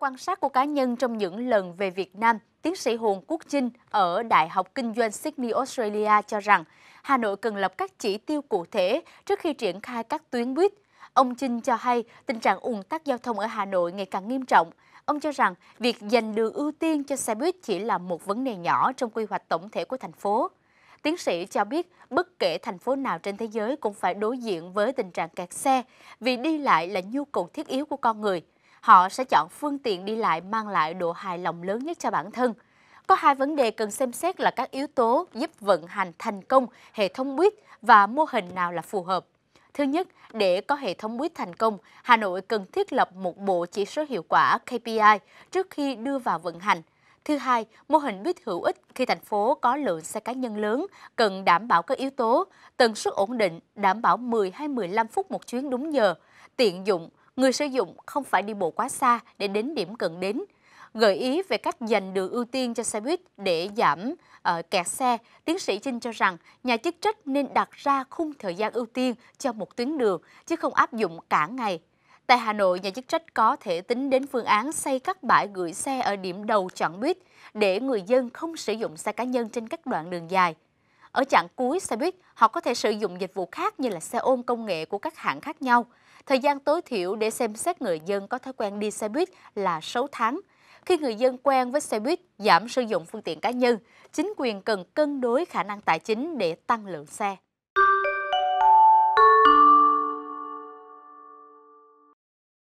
quan sát của cá nhân trong những lần về Việt Nam, tiến sĩ Hồn Quốc Chinh ở Đại học Kinh doanh Sydney, Australia cho rằng Hà Nội cần lập các chỉ tiêu cụ thể trước khi triển khai các tuyến buýt. Ông Chinh cho hay tình trạng ùn tắc giao thông ở Hà Nội ngày càng nghiêm trọng. Ông cho rằng việc dành đường ưu tiên cho xe buýt chỉ là một vấn đề nhỏ trong quy hoạch tổng thể của thành phố. Tiến sĩ cho biết bất kể thành phố nào trên thế giới cũng phải đối diện với tình trạng kẹt xe vì đi lại là nhu cầu thiết yếu của con người – họ sẽ chọn phương tiện đi lại mang lại độ hài lòng lớn nhất cho bản thân. Có hai vấn đề cần xem xét là các yếu tố giúp vận hành thành công hệ thống buýt và mô hình nào là phù hợp. Thứ nhất, để có hệ thống buýt thành công, Hà Nội cần thiết lập một bộ chỉ số hiệu quả KPI trước khi đưa vào vận hành. Thứ hai, mô hình buýt hữu ích khi thành phố có lượng xe cá nhân lớn cần đảm bảo các yếu tố tần suất ổn định, đảm bảo 10 hay 15 phút một chuyến đúng giờ, tiện dụng, người sử dụng không phải đi bộ quá xa để đến điểm cần đến. Gợi ý về cách dành đường ưu tiên cho xe buýt để giảm uh, kẹt xe, tiến sĩ Trinh cho rằng nhà chức trách nên đặt ra khung thời gian ưu tiên cho một tuyến đường, chứ không áp dụng cả ngày. Tại Hà Nội, nhà chức trách có thể tính đến phương án xây các bãi gửi xe ở điểm đầu chọn buýt để người dân không sử dụng xe cá nhân trên các đoạn đường dài. Ở chặng cuối xe buýt, họ có thể sử dụng dịch vụ khác như là xe ôm công nghệ của các hãng khác nhau. Thời gian tối thiểu để xem xét người dân có thói quen đi xe buýt là 6 tháng. Khi người dân quen với xe buýt, giảm sử dụng phương tiện cá nhân, chính quyền cần cân đối khả năng tài chính để tăng lượng xe.